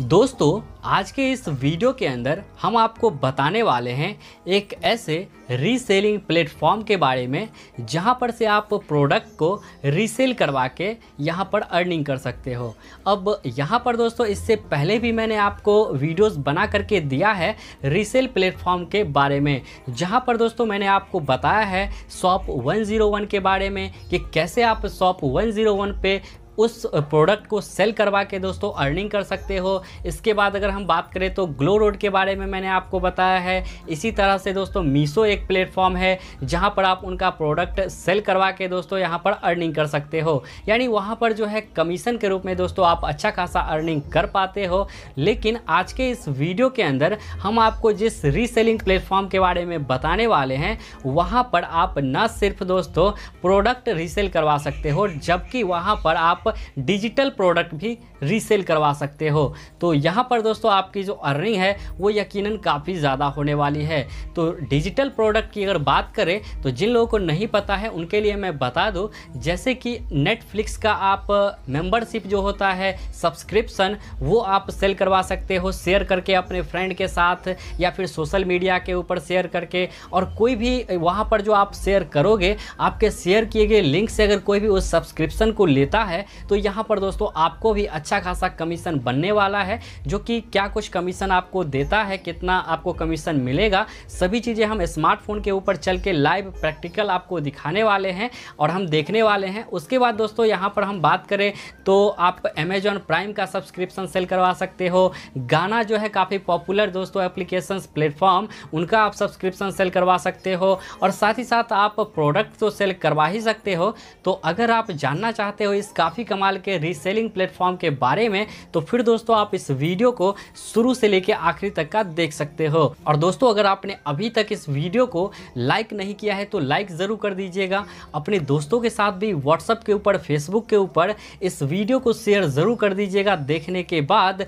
दोस्तों आज के इस वीडियो के अंदर हम आपको बताने वाले हैं एक ऐसे रीसेलिंग प्लेटफॉर्म के बारे में जहां पर से आप प्रोडक्ट को रीसेल करवा के यहां पर अर्निंग कर सकते हो अब यहां पर दोस्तों इससे पहले भी मैंने आपको वीडियोस बना करके दिया है रीसेल प्लेटफॉर्म के बारे में जहां पर दोस्तों मैंने आपको बताया है शॉप वन के बारे में कि कैसे आप शॉप वन पे उस प्रोडक्ट को सेल करवा के दोस्तों अर्निंग कर सकते हो इसके बाद अगर हम बात करें तो ग्लो रोड के बारे में मैंने आपको बताया है इसी तरह से दोस्तों मीशो एक प्लेटफॉर्म है जहाँ पर आप उनका प्रोडक्ट सेल करवा के दोस्तों यहाँ पर अर्निंग कर सकते हो यानी वहाँ पर जो है कमीशन के रूप में दोस्तों आप अच्छा खासा अर्निंग कर पाते हो लेकिन आज के इस वीडियो के अंदर हम आपको जिस रीसेलिंग प्लेटफॉर्म के बारे में बताने वाले हैं वहाँ पर आप न सिर्फ दोस्तों प्रोडक्ट रीसेल करवा सकते हो जबकि वहाँ पर आप आप डिजिटल प्रोडक्ट भी रीसेल करवा सकते हो तो यहाँ पर दोस्तों आपकी जो अर्निंग है वो यकीनन काफ़ी ज़्यादा होने वाली है तो डिजिटल प्रोडक्ट की अगर बात करें तो जिन लोगों को नहीं पता है उनके लिए मैं बता दूँ जैसे कि नेटफ्लिक्स का आप मेंबरशिप जो होता है सब्सक्रिप्सन वो आप सेल करवा सकते हो शेयर करके अपने फ्रेंड के साथ या फिर सोशल मीडिया के ऊपर शेयर करके और कोई भी वहाँ पर जो आप शेयर करोगे आपके शेयर किए गए लिंक से अगर कोई भी उस सब्सक्रिप्सन को लेता है तो यहाँ पर दोस्तों आपको भी अच्छा खासा कमीशन बनने वाला है जो कि क्या कुछ कमीशन आपको देता है कितना आपको कमीशन मिलेगा सभी चीज़ें हम स्मार्टफोन के ऊपर चल के लाइव प्रैक्टिकल आपको दिखाने वाले हैं और हम देखने वाले हैं उसके बाद दोस्तों यहाँ पर हम बात करें तो आप अमेजॉन प्राइम का सब्सक्रिप्शन सेल करवा सकते हो गाना जो है काफ़ी पॉपुलर दोस्तों एप्लीकेशन प्लेटफॉर्म उनका आप सब्सक्रिप्शन सेल करवा सकते हो और साथ ही साथ आप प्रोडक्ट तो सेल करवा ही सकते हो तो अगर आप जानना चाहते हो इस काफ़ी काफ़ी कमाल के रीसेलिंग प्लेटफॉर्म के बारे में तो फिर दोस्तों आप इस वीडियो को शुरू से लेकर आखिरी तक का देख सकते हो और दोस्तों अगर आपने अभी तक इस वीडियो को लाइक नहीं किया है तो लाइक ज़रूर कर दीजिएगा अपने दोस्तों के साथ भी व्हाट्सअप के ऊपर फेसबुक के ऊपर इस वीडियो को शेयर ज़रूर कर दीजिएगा देखने के बाद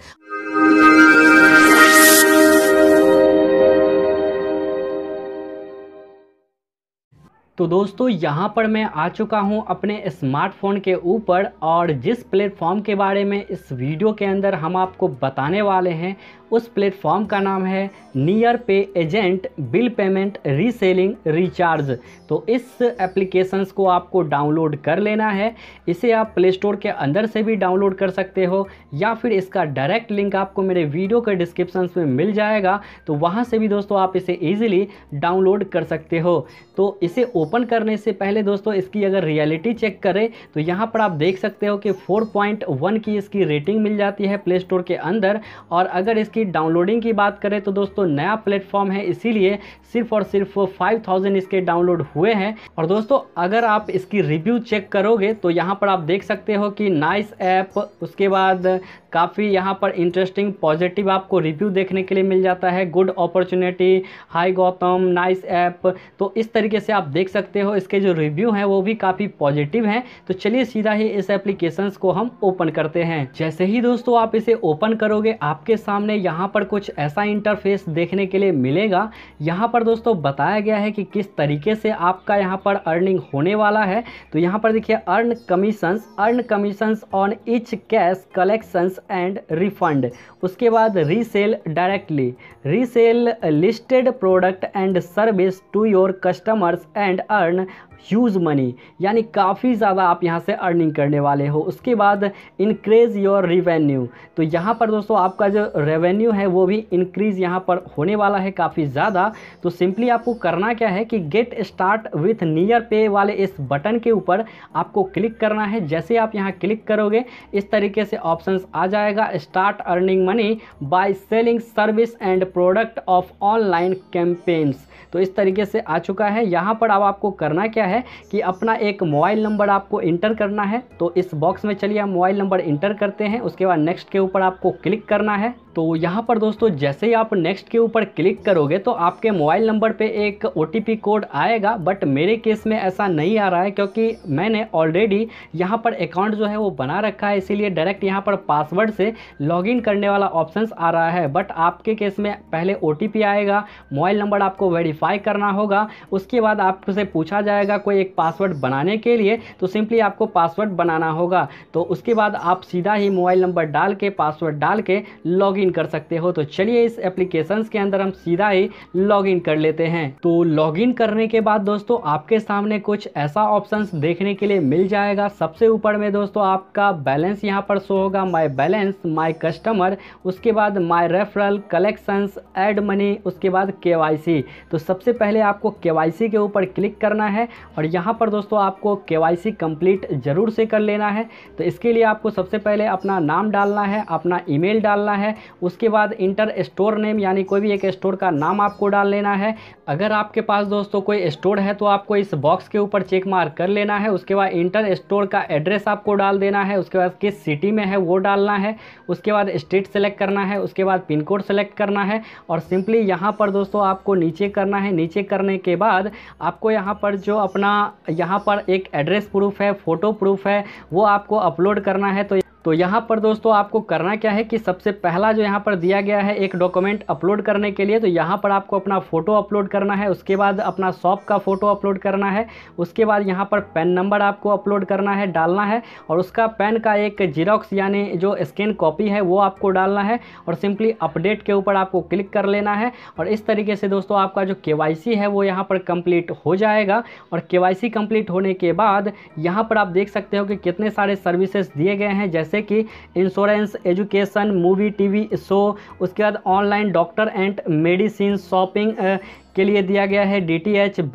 तो दोस्तों यहाँ पर मैं आ चुका हूँ अपने स्मार्टफोन के ऊपर और जिस प्लेटफॉर्म के बारे में इस वीडियो के अंदर हम आपको बताने वाले हैं उस प्लेटफॉर्म का नाम है near pay agent bill payment reselling recharge तो इस एप्लीकेशंस को आपको डाउनलोड कर लेना है इसे आप प्ले स्टोर के अंदर से भी डाउनलोड कर सकते हो या फिर इसका डायरेक्ट लिंक आपको मेरे वीडियो के डिस्क्रिप्शन में मिल जाएगा तो वहाँ से भी दोस्तों आप इसे ईजिली डाउनलोड कर सकते हो तो इसे ओपन करने से पहले दोस्तों इसकी अगर रियलिटी चेक करें तो यहाँ पर आप देख सकते हो कि 4.1 की इसकी रेटिंग मिल जाती है प्ले स्टोर के अंदर और अगर इसकी इसकी डाउनलोडिंग की बात करें तो दोस्तों नया प्लेटफॉर्म है इसीलिए सिर्फ और सिर्फ 5000 इसके डाउनलोड हुए हैं और दोस्तों अगर आप इसकी रिव्यू चेक करोगे तो यहाँ पर आप देख सकते हो कि नाइस ऐप उसके बाद काफ़ी यहाँ पर इंटरेस्टिंग पॉजिटिव आपको रिव्यू देखने के लिए मिल जाता है good opportunity hi Gautam nice app तो इस तरीके से आप देख सकते हो इसके जो रिव्यू हैं वो भी काफ़ी पॉजिटिव हैं तो चलिए सीधा ही इस एप्लीकेशंस को हम ओपन करते हैं जैसे ही दोस्तों आप इसे ओपन करोगे आपके सामने यहाँ पर कुछ ऐसा इंटरफेस देखने के लिए मिलेगा यहाँ पर दोस्तों बताया गया है कि किस तरीके से आपका यहाँ पर अर्निंग होने वाला है तो यहाँ पर देखिए earn commissions earn commissions on each cash collections and refund उसके बाद resell directly resell listed product and service to your customers and earn huge money यानी काफ़ी ज़्यादा आप यहाँ से अर्निंग करने वाले हो उसके बाद इंक्रीज़ योर रिवेन्यू तो यहाँ पर दोस्तों आपका जो रेवेन्यू है वो भी इंक्रीज़ यहाँ पर होने वाला है काफ़ी ज़्यादा तो सिंपली आपको करना क्या है कि गेट स्टार्ट विथ नियर पे वाले इस बटन के ऊपर आपको क्लिक करना है जैसे आप यहाँ क्लिक करोगे इस तरीके से ऑप्शन आ जाएगा start earning money by selling service and product of online campaigns तो इस तरीके से आ चुका है यहाँ पर अब आपको करना क्या क्या है कि अपना एक मोबाइल नंबर आपको इंटर करना है तो इस बॉक्स में चलिए हम मोबाइल नंबर इंटर करते हैं उसके बाद नेक्स्ट के ऊपर आपको क्लिक करना है तो यहाँ पर दोस्तों जैसे ही आप नेक्स्ट के ऊपर क्लिक करोगे तो आपके मोबाइल नंबर पे एक ओ कोड आएगा बट मेरे केस में ऐसा नहीं आ रहा है क्योंकि मैंने ऑलरेडी यहाँ पर अकाउंट जो है वो बना रखा है इसीलिए डायरेक्ट यहाँ पर पासवर्ड से लॉगिन करने वाला ऑप्शन आ रहा है बट आपके केस में पहले ओ आएगा मोबाइल नंबर आपको वेरीफाई करना होगा उसके बाद आपसे पूछा जाएगा कोई एक पासवर्ड बनाने के लिए तो सिंपली आपको पासवर्ड बनाना होगा तो उसके बाद आप सीधा ही मोबाइल नंबर डाल के पासवर्ड डाल के लॉगिन इन कर सकते हो तो चलिए इस एप्लीकेशन के अंदर हम सीधा ही लॉग इन कर लेते हैं तो लॉग इन करने के बाद दोस्तों आपके सामने कुछ ऐसा ऑप्शन देखने के लिए मिल जाएगा सबसे ऊपर में दोस्तों आपका बैलेंस यहाँ पर शो होगा माई बैलेंस माई कस्टमर उसके बाद my referral collection add money उसके बाद के तो सबसे पहले आपको के के ऊपर क्लिक करना है और यहाँ पर दोस्तों आपको के कंप्लीट ज़रूर से कर लेना है तो इसके लिए आपको सबसे पहले अपना नाम डालना है अपना ईमेल डालना है उसके बाद इंटर स्टोर नेम यानी कोई भी एक स्टोर का नाम आपको डाल लेना है अगर आपके पास दोस्तों कोई स्टोर है तो आपको इस बॉक्स के ऊपर चेक मार कर लेना है उसके बाद इंटर स्टोर का एड्रेस आपको डाल देना है उसके बाद किस सिटी में है वो डालना है उसके बाद स्टेट सेलेक्ट करना है उसके बाद पिन कोड सेलेक्ट करना है और सिंपली यहाँ पर दोस्तों आपको नीचे करना है नीचे करने के बाद आपको यहाँ पर जो अपना यहाँ पर एक एड्रेस प्रूफ है फ़ोटो प्रूफ है वो आपको अपलोड करना है तो तो यहाँ पर दोस्तों आपको करना क्या है कि सबसे पहला जो यहाँ पर दिया गया है एक डॉक्यूमेंट अपलोड करने के लिए तो यहाँ पर आपको अपना फ़ोटो अपलोड करना है उसके बाद अपना शॉप का फ़ोटो अपलोड करना है उसके बाद यहाँ पर पैन नंबर आपको अपलोड करना है डालना है और उसका पैन का एक जीरोक्स यानी जो स्कैन कॉपी है वो आपको डालना है और सिंपली अपडेट के ऊपर आपको क्लिक कर लेना है और इस तरीके से दोस्तों आपका जो के है वो यहाँ पर कम्प्लीट हो जाएगा और के कंप्लीट होने के बाद यहाँ पर आप देख सकते हो कि कितने सारे सर्विसेज दिए गए हैं जैसे जैसे कि insurance education movie TV show उसके बाद online doctor and medicine shopping के लिए दिया गया है डी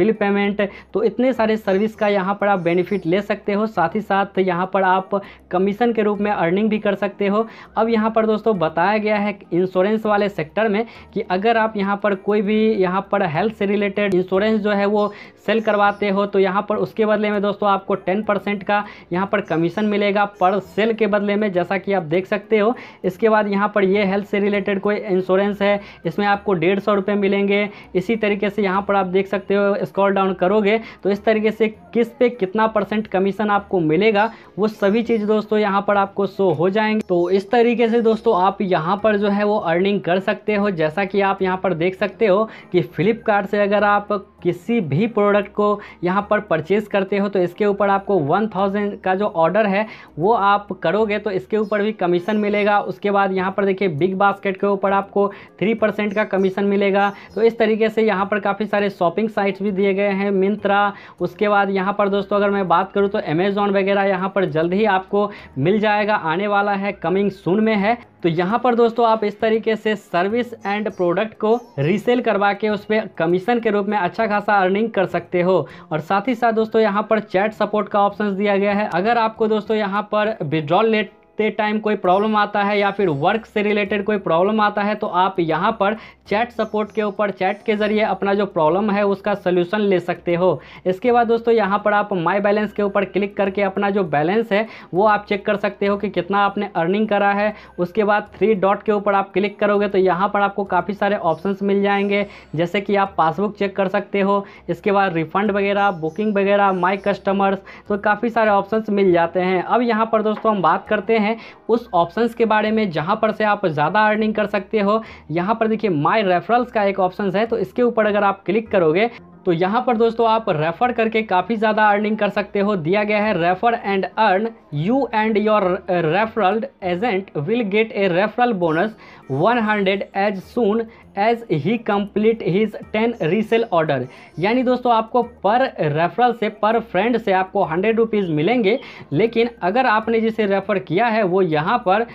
बिल पेमेंट तो इतने सारे सर्विस का यहाँ पर आप बेनिफिट ले सकते हो साथ ही साथ यहाँ पर आप कमीशन के रूप में अर्निंग भी कर सकते हो अब यहाँ पर दोस्तों बताया गया है इंश्योरेंस वाले सेक्टर में कि अगर आप यहाँ पर कोई भी यहाँ पर हेल्थ से रिलेटेड इंश्योरेंस जो है वो सेल करवाते हो तो यहाँ पर उसके बदले में दोस्तों आपको टेन परसेंट का यहाँ पर कमीशन मिलेगा पर सेल के बदले में जैसा कि आप देख सकते हो इसके बाद यहाँ पर ये हेल्थ से रिलेटेड कोई इंश्योरेंस है इसमें आपको डेढ़ सौ रुपये मिलेंगे इसी तरह तरीके से यहाँ पर आप देख सकते हो स्क्रॉल डाउन करोगे तो इस तरीके से किस पे कितना परसेंट कमीशन आपको मिलेगा वो सभी चीज़ दोस्तों यहाँ पर आपको शो हो जाएंगे तो इस तरीके से दोस्तों आप यहाँ पर जो है वो अर्निंग कर सकते हो जैसा कि आप यहाँ पर देख सकते हो कि फ्लिपकार्ट से अगर आप किसी भी प्रोडक्ट को यहाँ पर परचेज़ करते हो तो इसके ऊपर आपको थाउजेंड का जो ऑर्डर है वो आप करोगे तो इसके ऊपर भी कमीशन मिलेगा उसके बाद यहाँ पर देखिए बिग बास्केट के ऊपर आपको थ्री परसेंट का कमीशन मिलेगा तो इस तरीके से यहाँ यहाँ पर काफ़ी सारे शॉपिंग साइट्स भी दिए गए हैं मिंत्रा उसके बाद यहाँ पर दोस्तों अगर मैं बात करूँ तो अमेज़ॉन वगैरह यहाँ पर जल्द ही आपको मिल जाएगा आने वाला है कमिंग सुन में है तो यहाँ पर दोस्तों आप इस तरीके से सर्विस एंड प्रोडक्ट को रीसेल करवा के उस पर कमीशन के रूप में अच्छा खासा अर्निंग कर सकते हो और साथ ही साथ दोस्तों यहाँ पर चैट सपोर्ट का ऑप्शन दिया गया है अगर आपको दोस्तों यहाँ पर विड्रॉल लेट लिखते टाइम कोई प्रॉब्लम आता है या फिर वर्क से रिलेटेड कोई प्रॉब्लम आता है तो आप यहाँ पर चैट सपोर्ट के ऊपर चैट के ज़रिए अपना जो प्रॉब्लम है उसका सोल्यूशन ले सकते हो इसके बाद दोस्तों यहाँ पर आप माई बैलेंस के ऊपर क्लिक करके अपना जो बैलेंस है वो आप चेक कर सकते हो कि कितना आपने अर्निंग करा है उसके बाद थ्री डॉट के ऊपर आप क्लिक करोगे तो यहाँ पर आपको काफ़ी सारे ऑप्शंस मिल जाएंगे जैसे कि आप पासबुक चेक कर सकते हो इसके बाद रिफंड वगैरह बुकिंग वगैरह माई कस्टमर्स तो काफ़ी सारे ऑप्शंस मिल जाते हैं अब यहाँ पर दोस्तों हम बात करते हैं हैं उस ऑप्शन के बारे में जहाँ पर से आप ज़्यादा अर्निंग कर सकते हो यहाँ पर देखिए माई रेफरल्स का एक ऑप्शन है तो इसके ऊपर अगर आप क्लिक करोगे तो यहाँ पर दोस्तों आप रेफ़र करके काफ़ी ज़्यादा अर्निंग कर सकते हो दिया गया है refer and earn you and your referred agent will get a referral bonus 100 hundred as soon as he complete his ten resell order यानी दोस्तों आपको पर रेफरल से पर फ्रेंड से आपको हंड्रेड रुपीज़ मिलेंगे लेकिन अगर आपने जिसे रेफ़र किया है वो यहाँ पर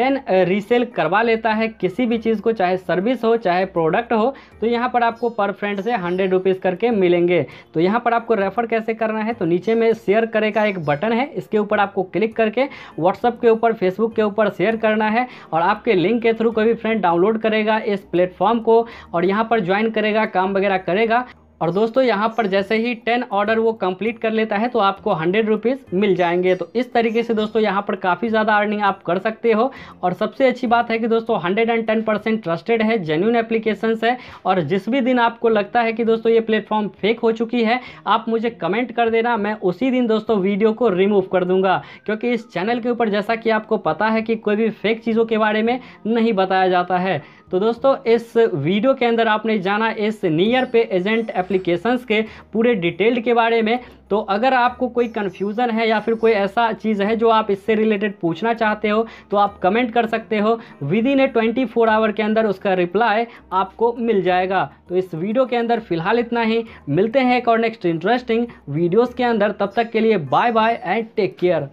कैन रीसेल करवा लेता है किसी भी चीज़ को चाहे सर्विस हो चाहे प्रोडक्ट हो तो यहाँ पर आपको पर फ्रेंड से हंड्रेड रुपीज़ करके मिलेंगे तो यहाँ पर आपको रेफ़र कैसे करना है तो नीचे में शेयर करे का एक बटन है इसके ऊपर आपको क्लिक करके व्हाट्सअप के ऊपर फेसबुक के ऊपर शेयर करना है और आपके लिंक के थ्रू कोई भी फ्रेंड डाउनलोड करेगा इस प्लेटफॉर्म को और यहाँ पर ज्वाइन करेगा काम वगैरह करेगा और दोस्तों यहाँ पर जैसे ही टेन ऑर्डर वो कंप्लीट कर लेता है तो आपको हंड्रेड रुपीज़ मिल जाएंगे तो इस तरीके से दोस्तों यहाँ पर काफ़ी ज़्यादा अर्निंग आप कर सकते हो और सबसे अच्छी बात है कि दोस्तों hundred and ten percent trusted है जेन्यून एप्लीकेशन है और जिस भी दिन आपको लगता है कि दोस्तों ये प्लेटफॉर्म फेक हो चुकी है आप मुझे कमेंट कर देना मैं उसी दिन दोस्तों वीडियो को रिमूव कर दूंगा क्योंकि इस चैनल के ऊपर जैसा कि आपको पता है कि कोई भी फेक चीज़ों के बारे में नहीं बताया जाता है तो दोस्तों इस वीडियो के अंदर आपने जाना इस नियर पे एजेंट एप्लीकेशंस के पूरे डिटेल के बारे में तो अगर आपको कोई कन्फ्यूज़न है या फिर कोई ऐसा चीज़ है जो आप इससे रिलेटेड पूछना चाहते हो तो आप कमेंट कर सकते हो within a twenty four hour के अंदर उसका रिप्लाई आपको मिल जाएगा तो इस वीडियो के अंदर फिलहाल इतना ही मिलते हैं एक और नेक्स्ट इंटरेस्टिंग वीडियोज़ के अंदर तब तक के लिए bye bye and take care